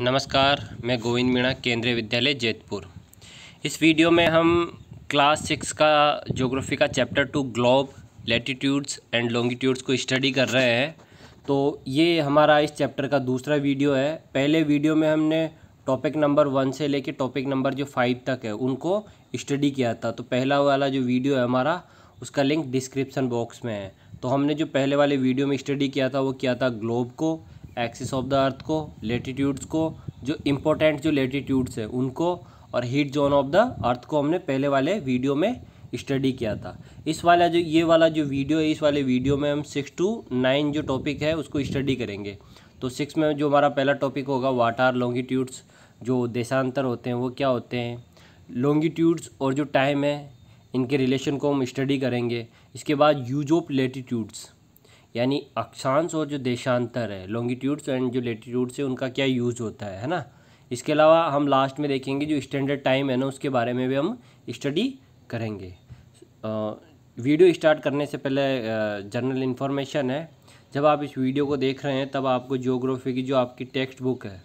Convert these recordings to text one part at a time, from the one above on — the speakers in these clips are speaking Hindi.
नमस्कार मैं गोविंद मीणा केंद्रीय विद्यालय जैतपुर इस वीडियो में हम क्लास सिक्स का ज्योग्राफी का chapter two globe latitudes and longitudes को स्टडी कर रहे हैं तो ये हमारा इस चैप्टर का दूसरा वीडियो है पहले वीडियो में हमने टॉपिक नंबर वन से लेके टॉपिक नंबर जो फाइव तक है उनको स्टडी किया था तो पहला वाला जो वीडियो है हमारा उसका लिंक डिस्क्रिप्सन बॉक्स में है तो हमने जो पहले वाले वीडियो में स्टडी किया था वो किया था ग्लोब को एक्सिस ऑफ द अर्थ को लेटीट्यूड्स को जो इम्पोर्टेंट जो लेटीट्यूड्स है उनको और heat zone of the earth को हमने पहले वाले वीडियो में स्टडी किया था इस वाला जो ये वाला जो वीडियो है इस वाले वीडियो में हम सिक्स टू नाइन जो टॉपिक है उसको स्टडी करेंगे तो सिक्स में जो हमारा पहला टॉपिक होगा वाट आर लॉन्गिट्यूड्स जो देशांतर होते हैं वो क्या होते हैं लॉन्गिट्यूड्स और जो टाइम है इनके रिलेशन को हम स्टडी करेंगे इसके बाद यूज ऑफ लेटीट्यूड्स यानी अक्षांश और जो देशांतर है लॉन्गिट्यूड्स एंड जो लेटीट्यूड्स है उनका क्या यूज़ होता है है ना इसके अलावा हम लास्ट में देखेंगे जो स्टैंडर्ड टाइम है ना उसके बारे में भी हम स्टडी करेंगे वीडियो स्टार्ट करने से पहले जनरल इन्फॉर्मेशन है जब आप इस वीडियो को देख रहे हैं तब आपको जियोग्राफी की जो आपकी टेक्स्ट बुक है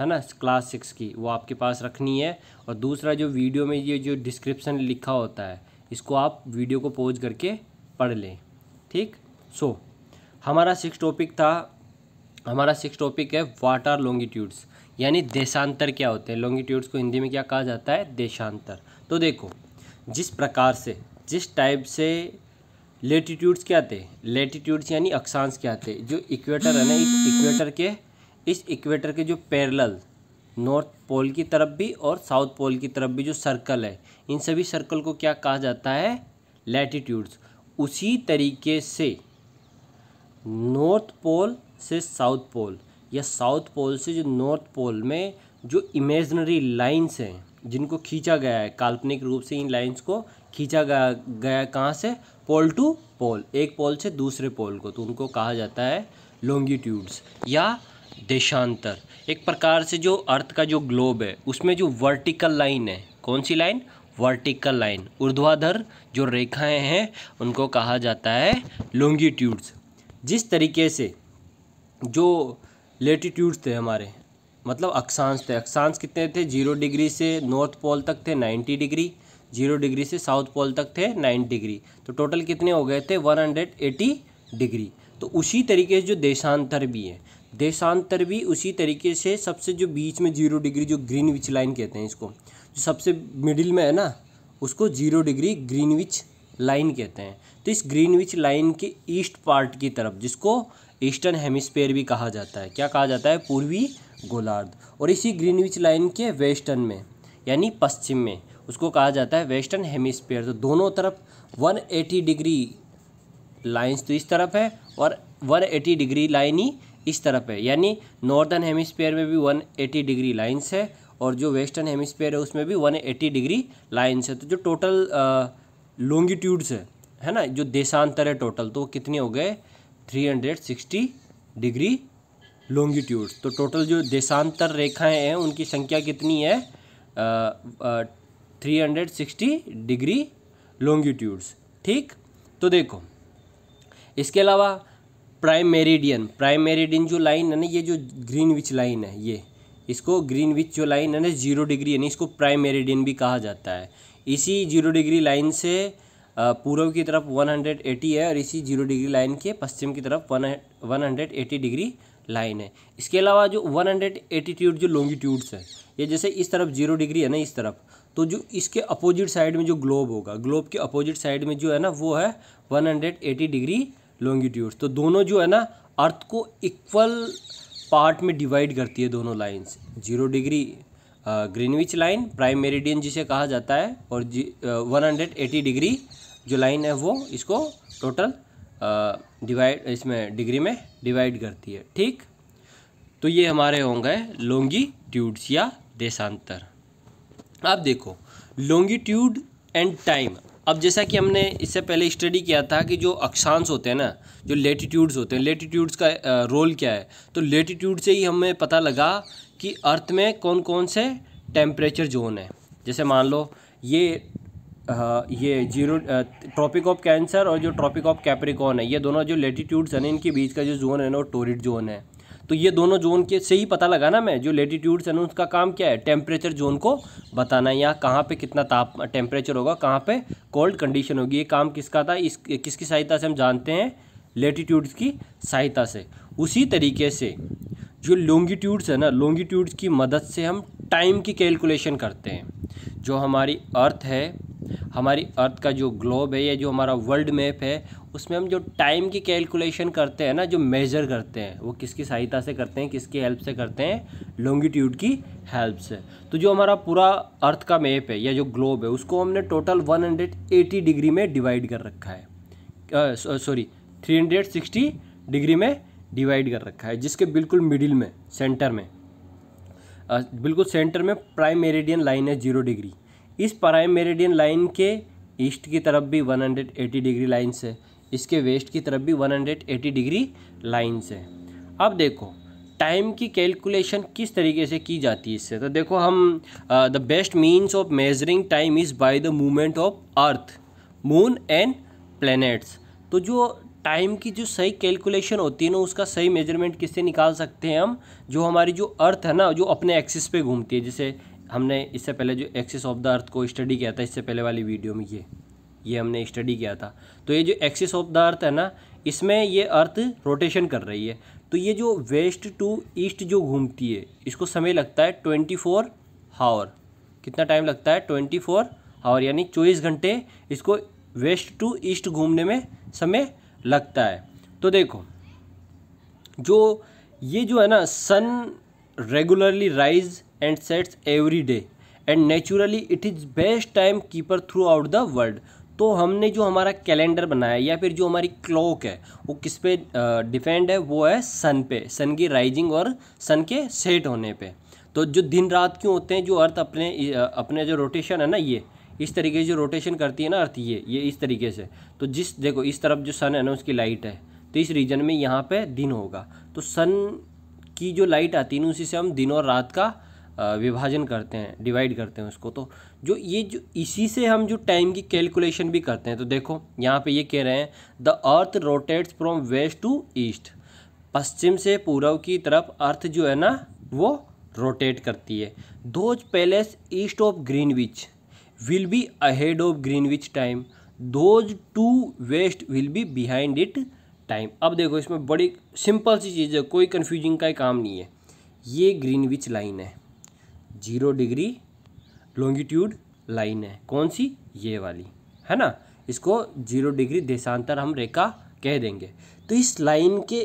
है ना क्लास सिक्स की वो आपके पास रखनी है और दूसरा जो वीडियो में ये जो डिस्क्रिप्शन लिखा होता है इसको आप वीडियो को पोज करके पढ़ लें ठीक सो so, हमारा सिक्स टॉपिक था हमारा सिक्स टॉपिक है वाट आर लॉन्गिट्यूड्स यानी देशांतर क्या होते हैं लॉन्गिट्यूड्स को हिंदी में क्या कहा जाता है देशांतर तो देखो जिस प्रकार से जिस टाइप से लेटीट्यूड्स क्या थे लेटीट्यूड्स यानी अक्षांश क्या थे जो इक्वेटर है ना इस इक्वेटर के इस इक्वेटर के जो पैरल नॉर्थ पोल की तरफ भी और साउथ पोल की तरफ भी जो सर्कल है इन सभी सर्कल को क्या कहा जाता है लेटीट्यूड्स उसी तरीके से नॉर्थ पोल से साउथ पोल या साउथ पोल से जो नॉर्थ पोल में जो इमेजनरी लाइंस हैं जिनको खींचा गया है काल्पनिक रूप से इन लाइंस को खींचा गया गया कहाँ से पोल टू पोल एक पोल से दूसरे पोल को तो उनको कहा जाता है लॉन्गिट्यूड्स या देशांतर एक प्रकार से जो अर्थ का जो ग्लोब है उसमें जो वर्टिकल लाइन है कौन सी लाइन वर्टिकल लाइन ऊर्ध्वाधर जो रेखाएं हैं उनको कहा जाता है लॉन्गिट्यूड्स जिस तरीके से जो लेटीट्यूड्स थे हमारे मतलब अक्षांश थे अक्षांश कितने थे जीरो डिग्री से नॉर्थ पोल तक थे नाइन्टी डिग्री जीरो डिग्री से साउथ पोल तक थे नाइन डिग्री तो टोटल कितने हो गए थे वन हंड्रेड एटी डिग्री तो उसी तरीके से जो देशांतर भी है देशांतर भी उसी तरीके से सबसे जो बीच में जीरो डिग्री जो ग्रीन विच लाइन कहते हैं इसको जो सबसे मिडिल में है ना उसको जीरो डिग्री ग्रीनविच लाइन कहते हैं तो इस ग्रीनविच लाइन के ईस्ट पार्ट की तरफ जिसको ईस्टर्न हेमिस्फेयर भी कहा जाता है क्या कहा जाता है पूर्वी गोलार्ध और इसी ग्रीनविच लाइन के वेस्टर्न में यानी पश्चिम में उसको कहा जाता है वेस्टर्न हेमिस्फेयर तो दोनों तरफ 180 डिग्री लाइंस तो इस तरफ है और 180 डिग्री लाइन ही इस तरफ है यानी नॉर्दर्न हेमिस्फेयर में भी 180 डिग्री लाइंस है और जो वेस्टर्न हेमिस्फेयर है उसमें भी 180 डिग्री लाइंस है तो जो टोटल लॉन्गिट्यूड्स है है ना जो देशांतर है टोटल तो कितने हो गए three hundred sixty degree longitude तो टोटल जो देशांतर रेखाएं हैं उनकी संख्या कितनी है three hundred sixty degree longitudes ठीक तो देखो इसके अलावा प्राइम मेरिडियन प्राइम मेरिडियन जो लाइन है ना ये जो ग्रीन विच लाइन है ये इसको ग्रीन विच जो लाइन है ना जीरो डिग्री यानी इसको प्राइम मेरिडियन भी कहा जाता है इसी जीरो डिग्री लाइन से पूर्व की तरफ 180 है और इसी जीरो डिग्री लाइन के पश्चिम की तरफ वन डिग्री लाइन है इसके अलावा जो 180 हंड्रेड जो लॉन्गिट्यूड्स है ये जैसे इस तरफ जीरो डिग्री है ना इस तरफ तो जो इसके अपोजिट साइड में जो ग्लोब होगा ग्लोब के अपोजिट साइड में जो है ना वो है 180 डिग्री लॉन्गिट्यूड्स तो दोनों जो है ना अर्थ को इक्वल पार्ट में डिवाइड करती है दोनों lines zero degree Greenwich line prime meridian जिसे कहा जाता है और जी वन हंड्रेड एटी डिग्री जो लाइन है वो इसको टोटल डिवाइड इसमें डिग्री में डिवाइड करती है ठीक तो ये हमारे होंगे ट्यूड्स या देशांतर अब देखो लॉन्गिट्यूड एंड टाइम अब जैसा कि हमने इससे पहले स्टडी किया था कि जो अक्षांश होते हैं ना जो लेटीट्यूड्स होते हैं लेटीट्यूड्स का रोल क्या है तो लेटीट्यूड से ही हमें पता लगा कि अर्थ में कौन कौन से टेम्परेचर जोन है जैसे मान लो ये आ, ये जीरो ट्रॉपिक ऑफ कैंसर और जो ट्रॉपिक ऑफ कैप्रिकॉन है ये दोनों जो लेटीट्यूड्स हैं इनके बीच का जो जोन है ना वो टोरिड जोन है तो ये दोनों जोन के से ही पता लगा ना मैं जो लेटीट्यूड्स है ना उसका काम क्या है टेम्परेचर जोन को बताना है यहाँ कहाँ पर कितना ताप टेम्परेचर होगा कहाँ पर कोल्ड कंडीशन होगी ये काम किसका था इस किसकी सहायता से हम जानते हैं लेटीट्यूड्स की सहायता से उसी तरीके से जो लोंगीट्यूड्स है ना लोंगीट्यूड्स की मदद से हम टाइम की कैलकुलेशन करते हैं जो हमारी अर्थ है हमारी अर्थ का जो ग्लोब है या जो हमारा वर्ल्ड मैप है उसमें हम जो टाइम की कैलकुलेशन करते हैं ना जो मेजर करते हैं वो किसकी सहायता से करते हैं किसकी हेल्प से करते हैं लॉन्गिट्यूड की हेल्प से तो जो हमारा पूरा अर्थ का मैप है या जो ग्लोब है उसको हमने टोटल 180 डिग्री में डिवाइड कर रखा है सॉरी 360 डिग्री में डिवाइड कर रखा है जिसके बिल्कुल मिडिल में सेंटर में बिल्कुल सेंटर में प्राइम मेरेडियन लाइन है जीरो डिग्री इस प्राइम मेरेडियन लाइन के ईस्ट की तरफ भी 180 डिग्री लाइन से इसके वेस्ट की तरफ भी 180 डिग्री लाइन्स है अब देखो टाइम की कैलकुलेशन किस तरीके से की जाती है इससे तो देखो हम the best means of measuring time is by the movement of earth moon and planets तो जो टाइम की जो सही कैलकुलेशन होती है ना उसका सही मेजरमेंट किससे निकाल सकते हैं हम जो हमारी जो अर्थ है ना जो अपने एक्सिस पे घूमती है जैसे हमने इससे पहले जो एक्सिस ऑफ द अर्थ को स्टडी किया था इससे पहले वाली वीडियो में ये ये हमने स्टडी किया था तो ये जो एक्सिस ऑफ द अर्थ है ना इसमें ये अर्थ रोटेशन कर रही है तो ये जो वेस्ट टू ईस्ट जो घूमती है इसको समय लगता है ट्वेंटी फोर हावर कितना टाइम लगता है ट्वेंटी फोर हावर यानी चौबीस घंटे इसको वेस्ट टू ईस्ट घूमने में समय लगता है तो देखो जो ये जो है ना sun regularly rise and sets every day and naturally it is best time keeper throughout the world तो हमने जो हमारा कैलेंडर बनाया या फिर जो हमारी क्लॉक है वो किस पे डिपेंड है वो है सन पे सन की राइजिंग और सन के सेट होने पे तो जो दिन रात क्यों होते हैं जो अर्थ अपने अपने जो रोटेशन है ना ये इस तरीके से जो रोटेशन करती है ना अर्थ ये ये इस तरीके से तो जिस देखो इस तरफ जो सन है ना उसकी लाइट है तो इस रीजन में यहाँ पर दिन होगा तो सन की जो लाइट आती है ना उसी से हम दिन और रात का विभाजन करते हैं डिवाइड करते हैं उसको तो जो ये जो इसी से हम जो टाइम की कैलकुलेशन भी करते हैं तो देखो यहाँ पे ये कह रहे हैं the earth rotates from west to east पश्चिम से पूर्व की तरफ अर्थ जो है ना वो रोटेट करती है those places east of Greenwich will be ahead of Greenwich time those to west will be behind it time अब देखो इसमें बड़ी सिंपल सी चीज़ है कोई कन्फ्यूजिंग का काम नहीं है ये ग्रीनविच लाइन है जीरो डिग्री लॉन्गिट्यूड लाइन है कौन सी ये वाली है ना इसको जीरो डिग्री देशांतर हम रेखा कह देंगे तो इस लाइन के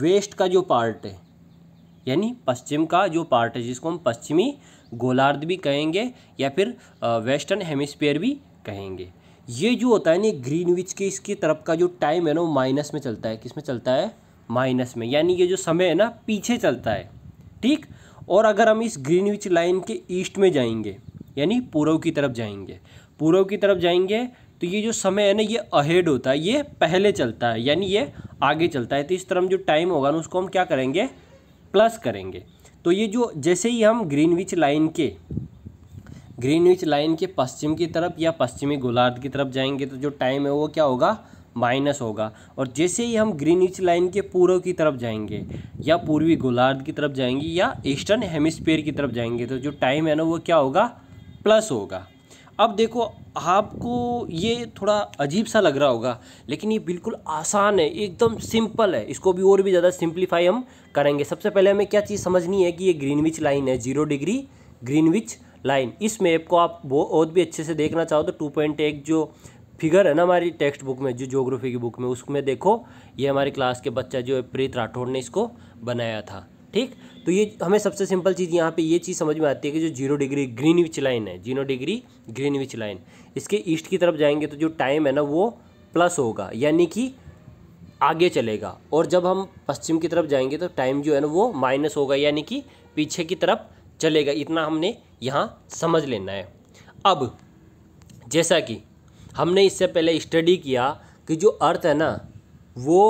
वेस्ट का जो पार्ट है यानी पश्चिम का जो पार्ट है जिसको हम पश्चिमी गोलार्ध भी कहेंगे या फिर वेस्टर्न हेमिस्फीयर भी कहेंगे ये जो होता है ना ग्रीनविच के इसकी तरफ का जो टाइम है ना वो माइनस में चलता है किस में चलता है माइनस में यानी ये जो समय है ना पीछे चलता है ठीक और अगर हम इस ग्रीनविच लाइन के ईस्ट में जाएंगे यानी पूर्व की तरफ जाएंगे पूर्व की तरफ जाएंगे तो ये जो समय है ना ये अहेड होता है ये पहले चलता है यानी ये आगे चलता है तो इस तरह जो टाइम होगा ना उसको हम क्या करेंगे प्लस करेंगे तो ये जो जैसे ही हम ग्रीनविच लाइन के ग्रीनविच लाइन के पश्चिम की तरफ या पश्चिमी गोलार्ध की तरफ जाएंगे तो जो टाइम है वो क्या होगा माइनस होगा और जैसे ही हम ग्रीनविच लाइन के पूर्व की तरफ जाएंगे या पूर्वी गोलार्ध की तरफ जाएंगे या ईस्टर्न हेमिस्फेयर की तरफ जाएंगे तो जो टाइम है ना वो क्या होगा प्लस होगा अब देखो आपको ये थोड़ा अजीब सा लग रहा होगा लेकिन ये बिल्कुल आसान है एकदम सिंपल है इसको भी और भी ज़्यादा सिंप्लीफाई हम करेंगे सबसे पहले हमें क्या चीज़ समझनी है कि ये ग्रीनविच लाइन है जीरो डिग्री ग्रीनविच लाइन इस मैप को आप बहुत भी अच्छे से देखना चाहो तो टू पॉइंट एक जो फिगर है ना हमारी टेक्स्ट बुक में जो जोग्राफी की बुक में उसमें देखो ये हमारी क्लास के बच्चा जो है प्रीत राठौड़ ने इसको बनाया था ठीक तो ये हमें सबसे सिंपल चीज़ यहाँ पे ये चीज़ समझ में आती है कि जो zero degree Greenwich line है zero degree Greenwich line इसके ईस्ट की तरफ जाएंगे तो जो टाइम है ना वो प्लस होगा यानी कि आगे चलेगा और जब हम पश्चिम की तरफ जाएंगे तो टाइम जो है ना वो माइनस होगा यानी कि पीछे की तरफ चलेगा इतना हमने यहाँ समझ लेना है अब जैसा कि हमने इससे पहले स्टडी किया कि जो अर्थ है ना वो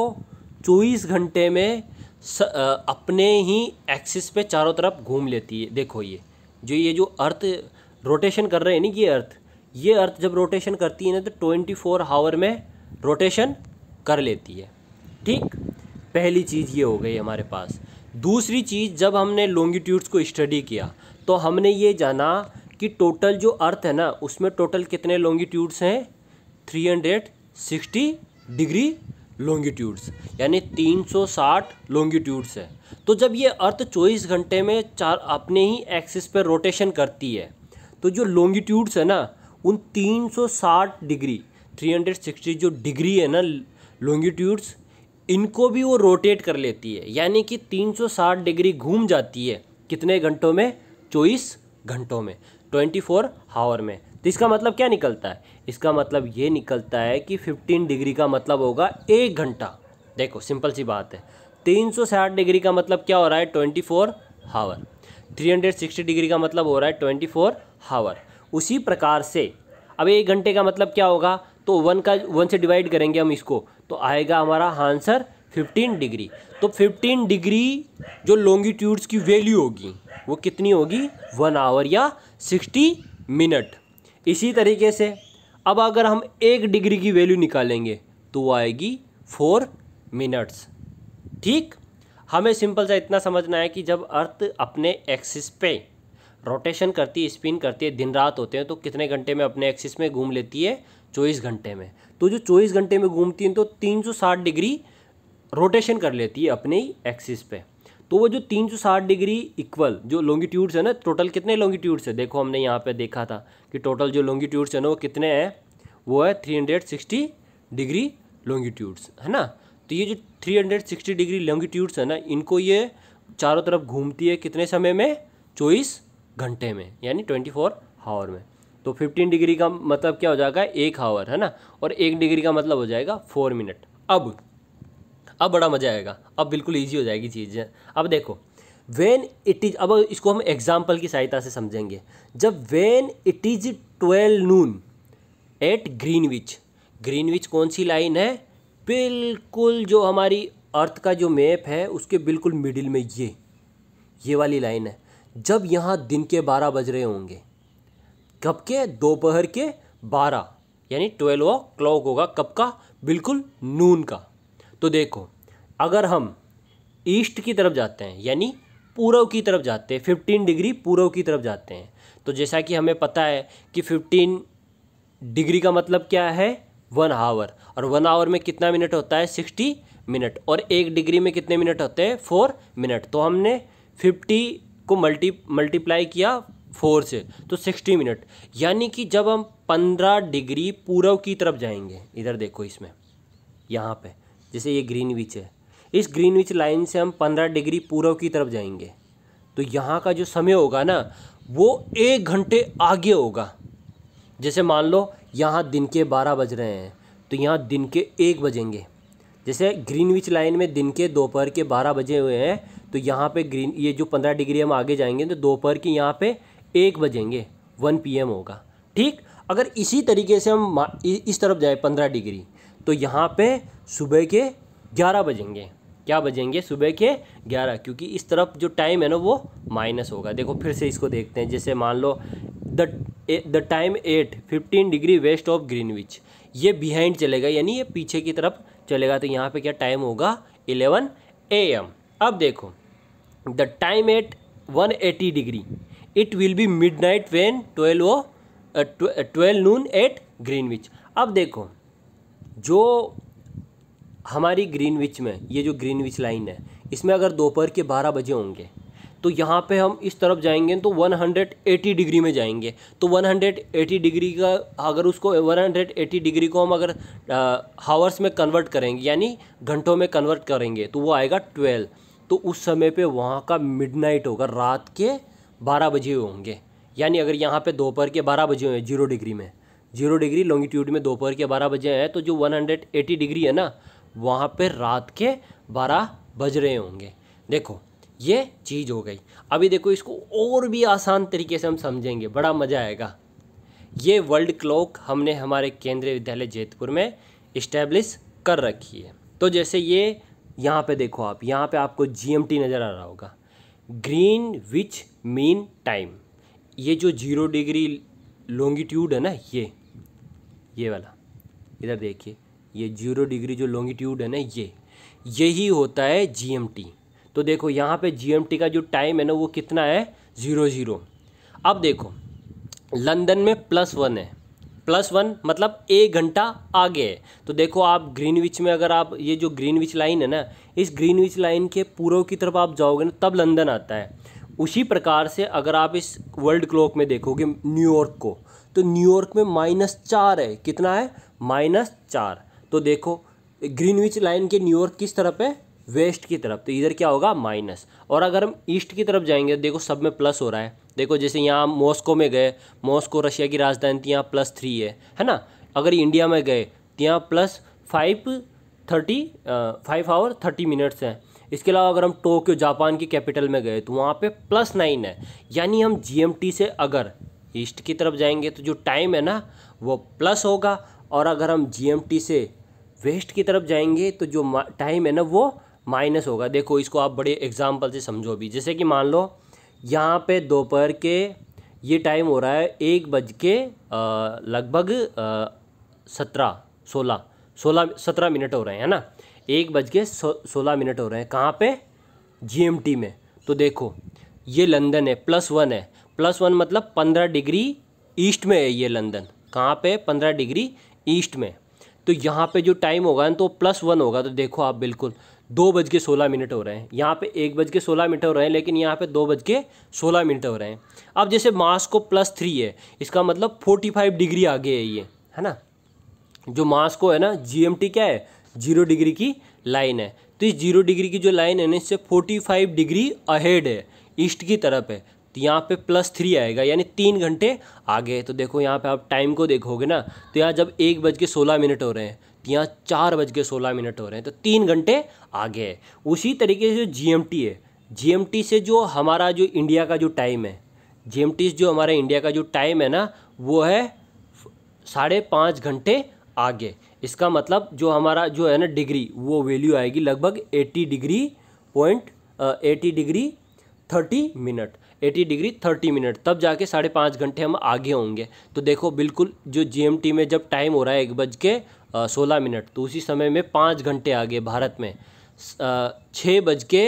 चौबीस घंटे में स, आ, अपने ही एक्सिस पे चारों तरफ घूम लेती है देखो ये जो ये जो अर्थ रोटेशन कर रहे हैं नहीं ये अर्थ ये अर्थ जब रोटेशन करती है ना तो ट्वेंटी फोर हावर में रोटेशन कर लेती है ठीक पहली चीज़ ये हो गई हमारे पास दूसरी चीज़ जब हमने लॉन्गिट्यूड्स को स्टडी किया तो हमने ये जाना कि टोटल जो अर्थ है ना उसमें टोटल कितने लॉन्गिट्यूड्स हैं three hundred sixty degree longitudes यानी 360 लॉन्गिट्यूड्स है तो जब ये अर्थ 24 घंटे में चार अपने ही एक्सिस पर रोटेशन करती है तो जो लॉन्गिट्यूड्स है ना उन 360 डिग्री 360 जो डिग्री है ना लॉन्गिट्यूड्स इनको भी वो रोटेट कर लेती है यानी कि 360 डिग्री घूम जाती है कितने घंटों में चौबीस घंटों में 24 फोर हावर में तो इसका मतलब क्या निकलता है इसका मतलब ये निकलता है कि फिफ्टीन डिग्री का मतलब होगा एक घंटा देखो सिंपल सी बात है तीन सौ साठ डिग्री का मतलब क्या हो रहा है twenty four hour three hundred sixty degree का मतलब हो रहा है ट्वेंटी फोर हावर उसी प्रकार से अब एक घंटे का मतलब क्या होगा तो वन का वन से डिवाइड करेंगे हम इसको तो आएगा हमारा आंसर फिफ्टीन डिग्री तो फिफ्टीन डिग्री जो लॉन्गिट्यूड्स की वैल्यू होगी वो कितनी होगी वन आवर या सिक्सटी मिनट इसी तरीके से अब अगर हम एक डिग्री की वैल्यू निकालेंगे तो वो आएगी फोर मिनट्स ठीक हमें सिंपल सा इतना समझना है कि जब अर्थ अपने एक्सिस पे रोटेशन करती है स्पिन करती है दिन रात होते हैं तो कितने घंटे में अपने एक्सिस में घूम लेती है चौबीस घंटे में तो जो चौबीस घंटे में घूमती हैं तो तीन सौ साठ डिग्री रोटेशन कर लेती है अपने ही एक्सिस पे तो वो जो 360 डिग्री इक्वल जो लॉन्गिट्यूड्स है ना टोटल कितने लॉन्गिट्यूड्स है देखो हमने यहाँ पे देखा था कि टोटल जो लॉन्गिट्यूड्स है ना वो कितने हैं वो है 360 डिग्री लॉन्गिट्यूड्स है ना तो ये जो 360 डिग्री लॉन्गिट्यूड्स है ना इनको ये चारों तरफ घूमती है कितने समय में चौबीस घंटे में यानी ट्वेंटी फोर हावर में तो फिफ्टीन डिग्री का मतलब क्या हो जाएगा एक हावर है ना और एक डिग्री का मतलब हो जाएगा फोर मिनट अब अब बड़ा मज़ा आएगा अब बिल्कुल ईजी हो जाएगी चीज़ें अब देखो वेन इट इज़ अब इसको हम एग्जाम्पल की सहायता से समझेंगे जब when it is twelve noon at Greenwich Greenwich कौन सी लाइन है बिल्कुल जो हमारी अर्थ का जो मैप है उसके बिल्कुल मिडिल में ये ये वाली लाइन है जब यहाँ दिन के बारह बज रहे होंगे कब के दोपहर के बारह यानी ट्वेल्व ओ क्लॉक होगा कब का बिल्कुल नून का तो देखो अगर हम ईस्ट की तरफ जाते हैं यानी पूर्व की तरफ जाते हैं फिफ्टीन डिग्री पूर्व की तरफ जाते हैं तो जैसा कि हमें पता है कि फिफ्टीन डिग्री का मतलब क्या है वन आवर और वन आवर में कितना मिनट होता है सिक्सटी मिनट और एक डिग्री में कितने मिनट होते हैं फोर मिनट तो हमने फिफ्टी को मल्टी मल्टीप्लाई किया फोर से तो सिक्सटी मिनट यानी कि जब हम पंद्रह डिग्री पूर्व की तरफ जाएंगे इधर देखो इसमें यहाँ पे जैसे ये ग्रीन विच है इस ग्रीन विच लाइन से हम पंद्रह डिग्री पूर्व की तरफ जाएंगे तो यहाँ का जो समय होगा ना वो एक घंटे आगे होगा जैसे मान लो यहाँ दिन के बारह बज रहे हैं तो यहाँ दिन के एक बजेंगे जैसे ग्रीन विच लाइन में दिन के दोपहर के बारह बजे हुए हैं तो यहाँ पे ग्रीन ये जो पंद्रह डिग्री हम आगे जाएंगे तो दोपहर के यहाँ पे एक बजेंगे वन पी होगा ठीक अगर इसी तरीके से हम इस तरफ जाए पंद्रह डिग्री तो यहाँ पर सुबह के ग्यारह बजेंगे क्या बजेंगे सुबह के ग्यारह क्योंकि इस तरफ जो टाइम है ना वो माइनस होगा देखो फिर से इसको देखते हैं जैसे मान लो the time at fifteen degree west of Greenwich ये बिहाइंड चलेगा यानी ये पीछे की तरफ चलेगा तो यहाँ पे क्या टाइम होगा एलेवन ए एम अब देखो the time at one eighty degree it will be midnight when twelve o twelve noon at Greenwich अब देखो जो हमारी ग्रीनविच में ये जो ग्रीनविच लाइन है इसमें अगर दोपहर के बारह बजे होंगे तो यहाँ पे हम इस तरफ जाएंगे तो 180 डिग्री में जाएंगे तो 180 डिग्री का अगर उसको 180 डिग्री को हम अगर हावर्स में कन्वर्ट करेंगे यानी घंटों में कन्वर्ट करेंगे तो वो आएगा 12 तो उस समय पे वहाँ का मिडनाइट होगा रात के 12 बजे होंगे यानी अगर यहाँ पे दोपहर के 12 बजे हुए जीरो डिग्री में जीरो डिग्री लॉन्गिट्यूड में दोपहर के बारह बजे हैं तो जो वन डिग्री है ना वहाँ पर रात के बारह बज रहे होंगे देखो ये चीज़ हो गई अभी देखो इसको और भी आसान तरीके से हम समझेंगे बड़ा मज़ा आएगा ये वर्ल्ड क्लॉक हमने हमारे केंद्रीय विद्यालय जेतपुर में इस्टेब्लिश कर रखी है तो जैसे ये यहाँ पे देखो आप यहाँ पे आपको जीएमटी नज़र आ रहा होगा ग्रीन विच मीन टाइम ये जो जीरो डिग्री लॉन्गिट्यूड है ना ये ये वाला इधर देखिए ये जीरो डिग्री जो लॉन्गिट्यूड है ना ये यही होता है जी तो देखो यहाँ पे जी का जो टाइम है ना वो कितना है ज़ीरो ज़ीरो अब देखो लंदन में प्लस वन है प्लस वन मतलब एक घंटा आगे है तो देखो आप ग्रीनविच में अगर आप ये जो ग्रीनविच लाइन है ना इस ग्रीनविच लाइन के पूर्व की तरफ आप जाओगे ना तब लंदन आता है उसी प्रकार से अगर आप इस वर्ल्ड क्लॉक में देखोगे न्यूयॉर्क को तो न्यूयॉर्क में माइनस चार है कितना है माइनस चार तो देखो ग्रीनविच लाइन के न्यूयॉर्क किस तरफ है वेस्ट की तरफ तो इधर क्या होगा माइनस और अगर हम ईस्ट की तरफ जाएंगे तो देखो सब में प्लस हो रहा है देखो जैसे यहाँ मॉस्को में गए मॉस्को रशिया की राजधानी थी तो यहाँ प्लस थ्री है है ना अगर इंडिया में गए तो यहाँ plus five thirty five hour thirty minutes हैं इसके अलावा अगर हम टोक्यो जापान की कैपिटल में गए तो वहाँ पे प्लस नाइन है यानी हम जी से अगर ईस्ट की तरफ जाएंगे तो जो टाइम है ना वो प्लस होगा और अगर हम जी से वेस्ट की तरफ जाएंगे तो जो टाइम है ना वो माइनस होगा देखो इसको आप बड़े एग्जाम्पल से समझो अभी जैसे कि मान लो यहाँ पे दोपहर के ये टाइम हो रहा है एक बज के लगभग सत्रह सोलह सोलह सत्रह मिनट हो रहे हैं है ना एक बज के सो सोलह मिनट हो रहे हैं कहाँ पे जीएमटी में तो देखो ये लंदन है प्लस वन है प्लस वन मतलब पंद्रह डिग्री ईस्ट में है ये लंदन कहाँ पर पंद्रह डिग्री ईस्ट में तो यहाँ पे जो टाइम होगा ना तो प्लस वन होगा तो देखो आप बिल्कुल दो बज के सोलह मिनट हो रहे हैं यहाँ पे एक बज के सोलह मिनट हो रहे हैं लेकिन यहाँ पे दो बज के सोलह मिनट हो रहे हैं अब जैसे मास को प्लस थ्री है इसका मतलब फोर्टी फाइव डिग्री आगे है ये है ना जो मास को है ना जी क्या है जीरो डिग्री की लाइन है तो इस जीरो डिग्री की जो लाइन है ना इससे फोर्टी फाइव डिग्री अहेड है ईस्ट की तरफ है तो यहाँ पे प्लस थ्री आएगा यानी तीन घंटे आगे तो देखो यहाँ पे आप टाइम को देखोगे ना तो यहाँ जब एक बज के सोलह मिनट हो रहे हैं तो यहाँ चार बज के सोलह मिनट हो रहे हैं तो तीन घंटे आगे है उसी तरीके से जो जी है जी से जो हमारा जो इंडिया का जो टाइम है जी जो हमारा इंडिया का जो टाइम है ना वो है साढ़े पाँच घंटे आगे इसका मतलब जो हमारा जो है ना डिग्री वो वैल्यू आएगी लगभग eighty degree point eighty degree thirty minute eighty degree thirty minute तब जाके साढ़े पाँच घंटे हम आगे होंगे तो देखो बिल्कुल जो जीएमटी में जब टाइम हो रहा है एक बज के सोलह मिनट तो उसी समय में पाँच घंटे आगे भारत में छः बज के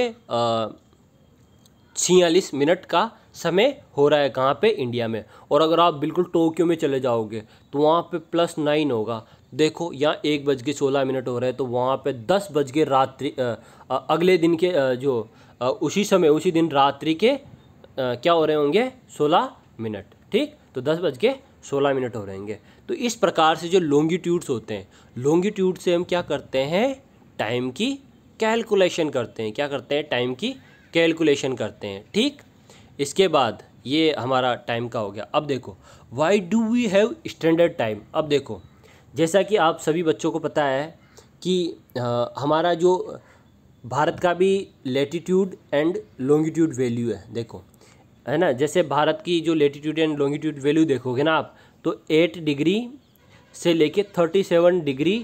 छियालीस मिनट का समय हो रहा है कहाँ पे इंडिया में और अगर आप बिल्कुल टोक्यो में चले जाओगे तो वहाँ पे प्लस नाइन होगा देखो यहाँ एक बज के सोलह मिनट हो रहा है तो वहाँ पे दस बज के रात्रि अगले दिन के जो उसी समय उसी दिन रात्रि के क्या हो रहे होंगे सोलह मिनट ठीक तो दस बज के सोलह मिनट हो रहेंगे तो इस प्रकार से जो लॉन्गिट्यूड्स होते हैं लॉन्गिट्यूड से हम क्या करते हैं टाइम की कैलकुलेशन करते हैं क्या करते हैं टाइम की कैलकुलेशन करते हैं ठीक इसके बाद ये हमारा टाइम का हो गया अब देखो why do we have standard time अब देखो जैसा कि आप सभी बच्चों को पता है कि आ, हमारा जो भारत का भी लेटीट्यूड एंड लॉन्गिट्यूड वैल्यू है देखो है ना जैसे भारत की जो लेटीट्यूड एंड लॉन्गिट्यूड वैल्यू देखोगे ना आप तो एट डिग्री से लेके thirty seven degree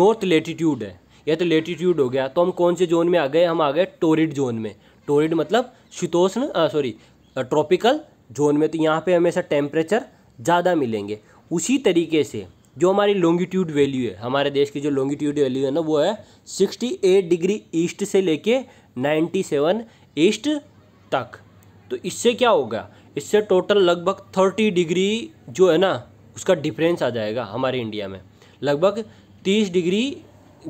north latitude है यह तो लेटीट्यूड हो गया तो हम कौन से जोन में आ गए हम आ गए टोरिड जोन में टोरिड मतलब शीतोष्ण सॉरी ट्रॉपिकल जोन में तो यहाँ पे हमेशा टेम्परेचर ज़्यादा मिलेंगे उसी तरीके से जो हमारी लॉन्गिट्यूड वैल्यू है हमारे देश की जो लॉन्गिट्यूड वैल्यू है ना वो है सिक्सटी एट डिग्री ईस्ट से लेके नाइन्टी सेवन ईस्ट तक तो इससे क्या होगा इससे टोटल लगभग थर्टी डिग्री जो है ना उसका डिफरेंस आ जाएगा हमारे इंडिया में लगभग तीस डिग्री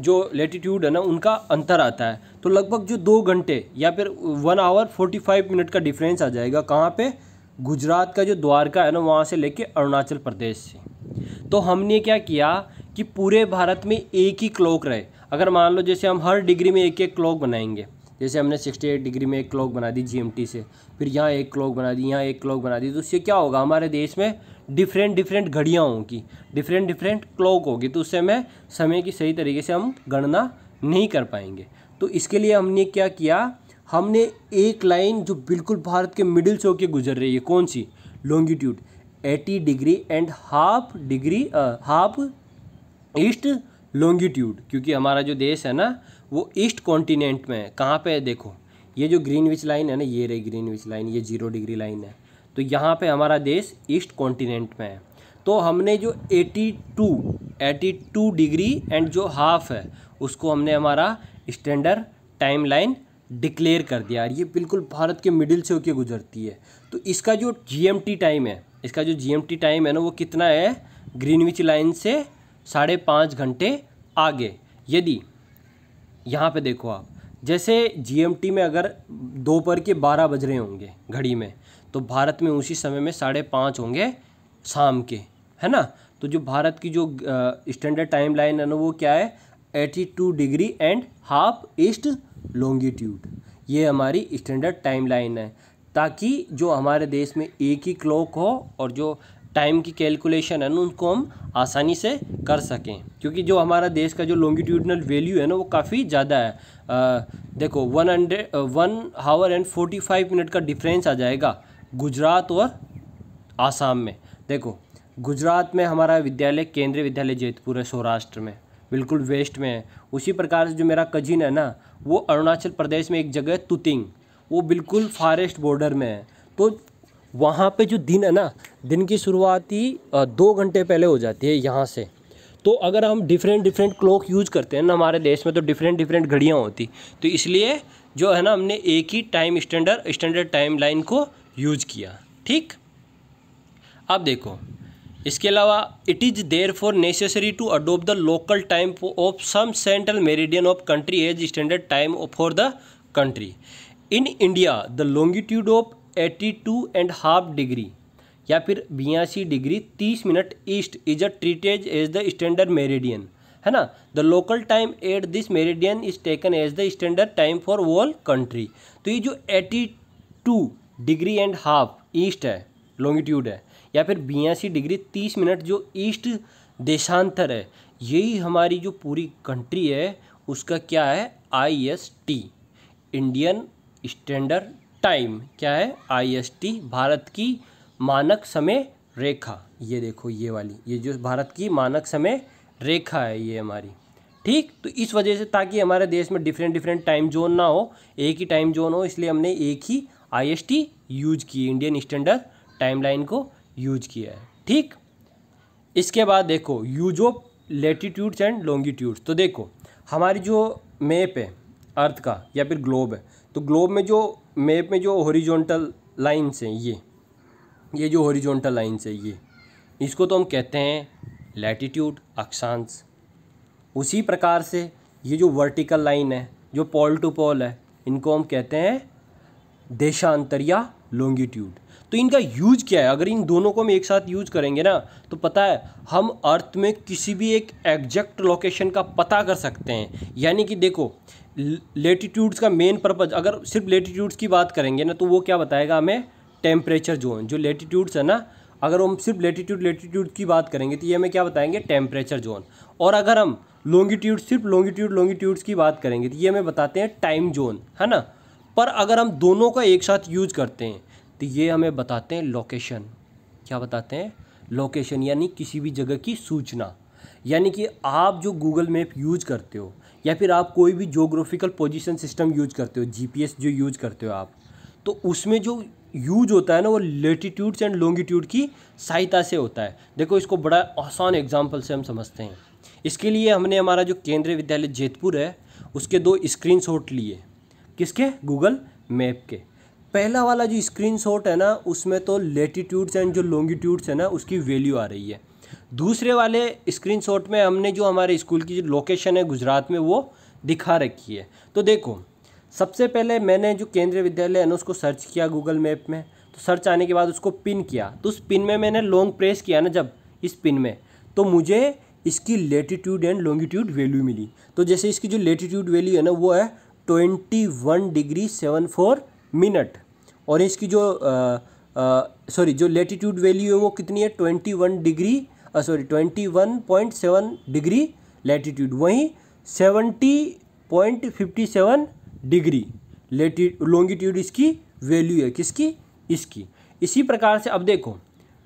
जो लेटीट्यूड है ना उनका अंतर आता है तो लगभग जो दो घंटे या फिर one hour forty five minute का डिफरेंस आ जाएगा कहाँ पे गुजरात का जो द्वारका है ना वहाँ से लेके अरुणाचल प्रदेश से तो हमने क्या किया कि पूरे भारत में एक ही क्लॉक रहे अगर मान लो जैसे हम हर डिग्री में एक एक क्लॉक बनाएंगे जैसे हमने 68 डिग्री में एक क्लॉक बना दी जीएमटी से फिर यहाँ एक क्लॉक बना दी यहाँ एक क्लॉक बना दी तो उससे क्या होगा हमारे देश में डिफरेंट डिफरेंट घड़ियाँ होंगी डिफरेंट डिफरेंट क्लॉक होगी तो उससे हमें समय की सही तरीके से हम गणना नहीं कर पाएंगे तो इसके लिए हमने क्या किया हमने एक लाइन जो बिल्कुल भारत के मिडिल से होकर गुजर रही है कौन सी longitude 80 degree and half degree half east longitude क्योंकि हमारा जो देश है ना वो ईस्ट कॉन्टिनेंट में है कहाँ पे है देखो ये जो ग्रीन विच लाइन है ना ये रही ग्रीन विच लाइन ये जीरो डिग्री लाइन है तो यहाँ पे हमारा देश ईस्ट कॉन्टिनेंट में है तो हमने जो 82 82 डिग्री एंड जो हाफ है उसको हमने हमारा स्टैंडर्ड टाइम लाइन डिक्लेयर कर दिया और ये बिल्कुल भारत के मिडिल से होकर गुजरती है तो इसका जो जी टाइम है इसका जो जी टाइम है ना वो कितना है ग्रीनविच लाइन से साढ़े पाँच घंटे आगे यदि यहाँ पे देखो आप जैसे जीएमटी में अगर दोपहर के बारह बज रहे होंगे घड़ी में तो भारत में उसी समय में साढ़े पाँच होंगे शाम के है ना तो जो भारत की जो स्टैंडर्ड टाइम लाइन है ना वो क्या है eighty two degree and half east longitude ये हमारी स्टैंडर्ड टाइम लाइन है ताकि जो हमारे देश में एक ही क्लॉक हो और जो टाइम की कैलकुलेशन है ना उनको हम आसानी से कर सकें क्योंकि जो हमारा देश का जो लॉन्गिट्यूडनल वैल्यू है ना वो काफ़ी ज़्यादा है आ, देखो one hundred one hour and forty five minute का डिफरेंस आ जाएगा गुजरात और आसाम में देखो गुजरात में हमारा विद्यालय केंद्रीय विद्यालय जयतपुर है सौराष्ट्र में बिल्कुल वेस्ट में है उसी प्रकार से जो मेरा कजिन है ना वो अरुणाचल प्रदेश में एक जगह है तुतिंग वो बिल्कुल फॉरेस्ट बॉर्डर में है तो वहाँ पे जो दिन है ना दिन की शुरुआती दो घंटे पहले हो जाती है यहाँ से तो अगर हम डिफरेंट डिफरेंट क्लॉक यूज़ करते हैं ना हमारे देश में तो डिफरेंट डिफरेंट घड़ियाँ होती तो इसलिए जो है ना हमने एक ही time standard standard time line को यूज किया ठीक अब देखो इसके अलावा it is there for necessary to adopt the local time of some central meridian of country as standard time for the country in India the longitude of eighty two and half degree या फिर बयासी डिग्री तीस मिनट east is a treated as the standard meridian है ना the local time at this meridian is taken as the standard time for whole country तो ये जो eighty two degree and half east है लॉन्गिट्यूड है या फिर बयासी डिग्री तीस मिनट जो ईस्ट देशांतर है यही हमारी जो पूरी कंट्री है उसका क्या है I S T Indian standard time क्या है आईएसटी भारत की मानक समय रेखा ये देखो ये वाली ये जो भारत की मानक समय रेखा है ये हमारी ठीक तो इस वजह से ताकि हमारे देश में डिफरेंट डिफरेंट टाइम जोन ना हो एक ही टाइम जोन हो इसलिए हमने एक ही आईएसटी यूज की इंडियन स्टैंडर्ड टाइमलाइन को यूज किया है ठीक इसके बाद देखो use of latitudes and longitudes तो देखो हमारी जो मेप है अर्थ का या फिर ग्लोब है तो ग्लोब में जो मैप में जो हॉरिजॉन्टल लाइन्स हैं ये ये जो हॉरिजॉन्टल लाइन्स है ये इसको तो हम कहते हैं लैटिट्यूड अक्षांश उसी प्रकार से ये जो वर्टिकल लाइन है जो पोल टू पोल है इनको हम कहते हैं देशांतर या लॉन्गिट्यूड तो इनका यूज क्या है अगर इन दोनों को हम एक साथ यूज करेंगे ना तो पता है हम अर्थ में किसी भी एक एग्जैक्ट लोकेशन का पता कर सकते हैं यानी कि देखो लेटीट्यूड्स का मेन पर्पज़ अगर सिर्फ लेटीट्यूड्स की बात करेंगे ना तो वो क्या बताएगा हमें टेम्परेचर जोन जो लेटीट्यूड्स है ना अगर हम सिर्फ लेटीट्यूड लेटीट्यूड की बात करेंगे तो ये हमें क्या बताएंगे टेम्परेचर जोन और अगर हम लॉन्गिट्यूड सिर्फ लॉन्गिट्यूड लॉन्गिट्यूड्स की बात करेंगे तो ये हमें बताते हैं टाइम जोन है ना पर अगर हम दोनों का एक साथ यूज करते हैं तो ये हमें बताते हैं लोकेशन क्या बताते हैं लोकेशन यानी किसी भी जगह की सूचना यानी कि आप जो गूगल मैप यूज करते हो या फिर आप कोई भी जोग्राफिकल पोजीशन सिस्टम यूज करते हो जीपीएस जो यूज करते हो आप तो उसमें जो यूज होता है ना वो लेटीट्यूड्स एंड लॉन्गिट्यूड की सहायता से होता है देखो इसको बड़ा आसान एग्जाम्पल से हम समझते हैं इसके लिए हमने हमारा जो केंद्रीय विद्यालय जेतपुर है उसके दो स्क्रीनशॉट लिए किसके गूगल मैप के पहला वाला जो स्क्रीनशॉट है ना उसमें तो लेटीट्यूड्स एंड जो लॉन्गिट्यूड्स है ना उसकी वैल्यू आ रही है दूसरे वाले स्क्रीनशॉट में हमने जो हमारे स्कूल की जो लोकेशन है गुजरात में वो दिखा रखी है तो देखो सबसे पहले मैंने जो केंद्रीय विद्यालय है ना उसको सर्च किया गूगल मैप में तो सर्च आने के बाद उसको पिन किया तो उस पिन में मैंने लॉन्ग प्रेस किया ना जब इस पिन में तो मुझे इसकी लेटीट्यूड एंड लॉन्गिट्यूड वैल्यू मिली तो जैसे इसकी जो लेटीट्यूड वैल्यू है ना वो है twenty one degree seven four minute और इसकी जो सॉरी जो लेटीट्यूड वैल्यू है वो कितनी है twenty one degree sorry twenty one point seven degree latitude वहीं seventy point fifty seven degree lati longitude इसकी वैल्यू है किसकी इसकी इसी प्रकार से अब देखो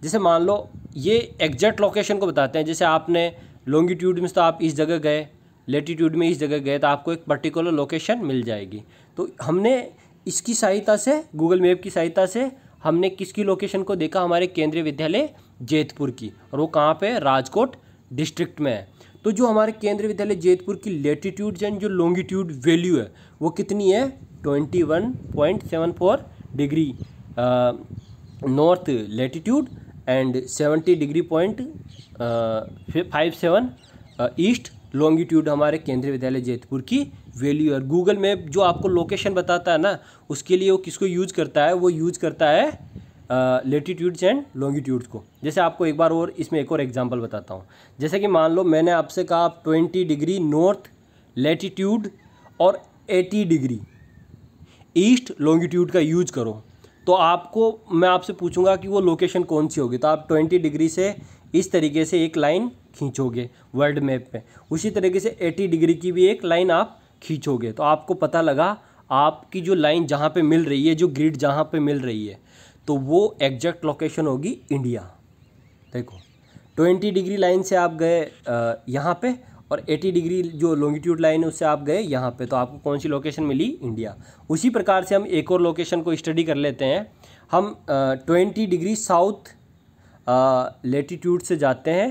जैसे मान लो ये एग्जैक्ट लोकेशन को बताते हैं जैसे आपने लॉन्गिट्यूड में तो आप इस जगह गए लेटीट्यूड में इस जगह गए तो आपको एक पर्टिकुलर लोकेशन मिल जाएगी तो हमने इसकी सहायता से गूगल मैप की सहायता से हमने किसकी लोकेशन को देखा हमारे केंद्रीय विद्यालय जैतपुर की और वो कहाँ पे राजकोट डिस्ट्रिक्ट में है तो जो हमारे केंद्रीय विद्यालय जैतपुर की लेटीट्यूड एंड जो लॉन्गिट्यूड वैल्यू है वो कितनी है twenty one point seven four degree north latitude and seventy degree point five seven east longitude हमारे केंद्रीय विद्यालय जैतपुर की वैल्यू और गूगल मैप जो आपको लोकेशन बताता है ना उसके लिए वो किसको यूज करता है वो यूज करता है लेटीट्यूड्स एंड लॉन्गिट्यूड्स को जैसे आपको एक बार और इसमें एक और एग्जांपल बताता हूँ जैसे कि मान लो मैंने आपसे कहा आप ट्वेंटी डिग्री नॉर्थ लेटीट्यूड और एटी डिग्री ईस्ट लॉन्गिट्यूड का यूज करो तो आपको मैं आपसे पूछूंगा कि वो लोकेशन कौन सी होगी तो आप ट्वेंटी डिग्री से इस तरीके से एक लाइन खींचोगे वर्ल्ड मैप में उसी तरीके से एटी डिग्री की भी एक लाइन आप खींचोगे तो आपको पता लगा आपकी जो लाइन जहाँ पे मिल रही है जो ग्रिड जहाँ पे मिल रही है तो वो एग्जैक्ट लोकेशन होगी इंडिया देखो ट्वेंटी डिग्री लाइन से आप गए यहाँ पे और 80 डिग्री जो लॉन्गिट्यूड लाइन है उससे आप गए यहाँ पे तो आपको कौन सी लोकेशन मिली इंडिया उसी प्रकार से हम एक और लोकेशन को स्टडी कर लेते हैं हम ट्वेंटी डिग्री साउथ लेटीट्यूड से जाते हैं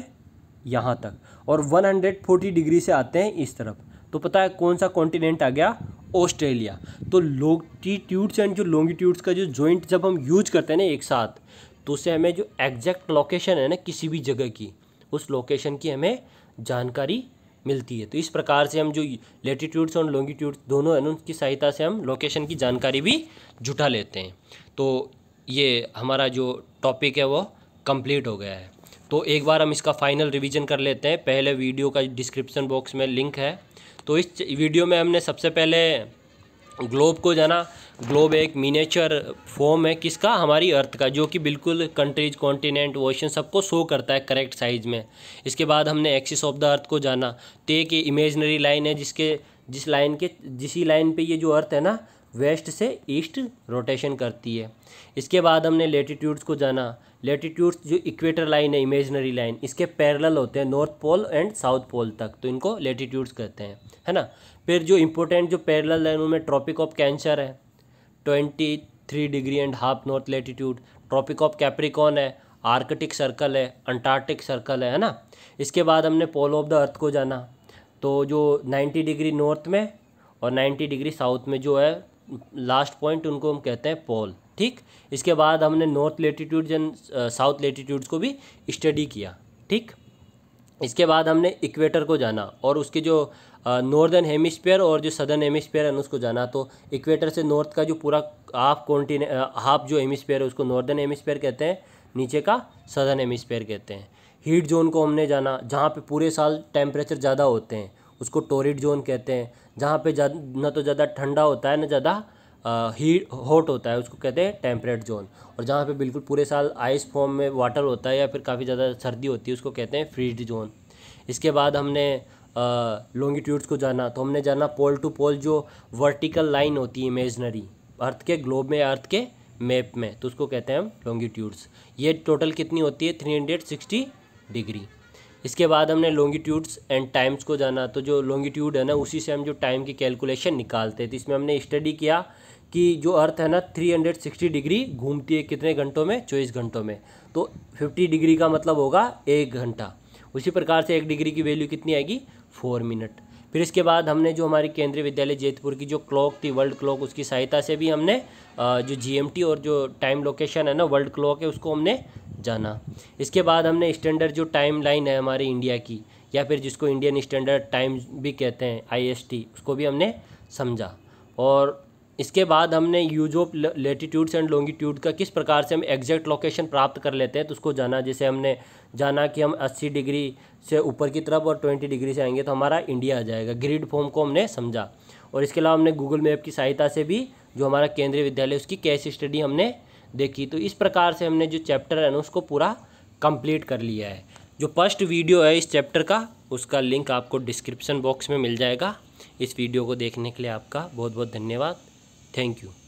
यहाँ तक और 140 डिग्री से आते हैं इस तरफ तो पता है कौन सा कॉन्टिनेंट आ गया ऑस्ट्रेलिया तो लोटीट्यूड्स एंड जो लॉन्गिट्यूड्स का जो जॉइंट जब हम यूज करते हैं ना एक साथ तो उससे हमें जो एग्जैक्ट लोकेशन है ना किसी भी जगह की उस लोकेशन की हमें जानकारी मिलती है तो इस प्रकार से हम जो लेटीट्यूड्स और लॉन्गिट्यूड्स दोनों हैं ना उनकी सहायता से हम लोकेशन की जानकारी भी जुटा लेते हैं तो ये हमारा जो टॉपिक है वो कंप्लीट हो गया है तो एक बार हम इसका फाइनल रिवीजन कर लेते हैं पहले वीडियो का डिस्क्रिप्शन बॉक्स में लिंक है तो इस वीडियो में हमने सबसे पहले ग्लोब को जाना ग्लोब एक मिनेचर फॉर्म है किसका हमारी अर्थ का जो कि बिल्कुल कंट्रीज कॉन्टिनेंट ओशन सबको शो करता है करेक्ट साइज़ में इसके बाद हमने एक्सिस ऑफ द अर्थ को जाना तो एक इमेजनरी लाइन है जिसके जिस लाइन के जिसी लाइन पे ये जो अर्थ है ना वेस्ट से ईस्ट रोटेशन करती है इसके बाद हमने लेटीट्यूड्स को जाना लेटीट्यूड्स जो इक्वेटर लाइन है इमेजनरी लाइन इसके पैरेलल होते हैं north pole and south pole तक तो इनको लेटीट्यूड्स कहते हैं है ना फिर जो इंपॉर्टेंट जो पैरेलल लाइन उनमें ट्रॉपिक ऑफ कैंसर है twenty three degree and half north latitude tropic of capricorn है आर्कटिक सर्कल है अंटार्कटिक सर्कल है है ना इसके बाद हमने पोल ऑफ द अर्थ को जाना तो जो नाइन्टी डिग्री नॉर्थ में और नाइन्टी डिग्री साउथ में जो है लास्ट पॉइंट उनको हम कहते हैं पोल ठीक इसके बाद हमने north latitude and south latitudes को भी स्टडी किया ठीक इसके बाद हमने इक्वेटर को जाना और उसके जो नॉर्दर्न हेमिस्फेयर और जो सदर्न हेमिस्फेयर है उसको जाना तो इक्वेटर से नॉर्थ का जो पूरा हाफ कॉन्टीन हाफ जो हेमिस्फेयर है उसको नॉर्दर्न हेमिस्फेयर कहते हैं नीचे का सदर्न हेमिस्फेयर कहते हैं हीट जोन को हमने जाना जहाँ पे पूरे साल टेम्परेचर ज़्यादा होते हैं उसको टोरिड जोन कहते हैं जहाँ पे न तो ज़्यादा ठंडा होता है ना ज़्यादा हीट हॉट होता है उसको कहते हैं टेम्परेट जोन और जहाँ पे बिल्कुल पूरे साल आइस फॉर्म में वाटर होता है या फिर काफ़ी ज़्यादा सर्दी होती है उसको कहते हैं फ्रीज जोन इसके बाद हमने लॉन्गिट्यूड्स को जाना तो हमने जाना पोल टू पोल जो वर्टिकल लाइन होती है इमेजनरी अर्थ के ग्लोब में अर्थ के मैप में तो उसको कहते हैं हम लॉन्गिट्यूड्स ये टोटल कितनी होती है थ्री हंड्रेड सिक्सटी डिग्री इसके बाद हमने लॉन्गिट्यूड्स एंड टाइम्स को जाना तो जो लॉन्गिट्यूड है ना उसी से हम जो टाइम की कैलकुलेशन निकालते हैं तो इसमें हमने स्टडी किया कि जो अर्थ है ना 360 डिग्री घूमती है कितने घंटों में चौबीस घंटों में तो 50 डिग्री का मतलब होगा एक घंटा उसी प्रकार से एक डिग्री की वैल्यू कितनी आएगी फोर मिनट फिर इसके बाद हमने जो हमारी केंद्रीय विद्यालय जेतपुर की जो क्लॉक थी वर्ल्ड क्लॉक उसकी सहायता से भी हमने जो जी और जो टाइम लोकेशन है ना वर्ल्ड क्लॉक है उसको हमने जाना इसके बाद हमने स्टैंडर्ड जो टाइम लाइन है हमारी इंडिया की या फिर जिसको इंडियन स्टैंडर्ड टाइम भी कहते हैं आई उसको भी हमने समझा और इसके बाद हमने use of latitudes and longitude का किस प्रकार से हम एग्जैक्ट लोकेशन प्राप्त कर लेते हैं तो उसको जाना जैसे हमने जाना कि हम 80 डिग्री से ऊपर की तरफ और ट्वेंटी डिग्री से आएंगे तो हमारा इंडिया आ जाएगा ग्रिड फॉर्म को हमने समझा और इसके अलावा हमने गूगल मैप की सहायता से भी जो हमारा केंद्रीय विद्यालय उसकी कैश स्टडी हमने देखी तो इस प्रकार से हमने जो चैप्टर है ना उसको पूरा कंप्लीट कर लिया है जो फर्स्ट वीडियो है इस चैप्टर का उसका लिंक आपको डिस्क्रिप्शन बॉक्स में मिल जाएगा इस वीडियो को देखने के लिए आपका बहुत बहुत धन्यवाद थैंक यू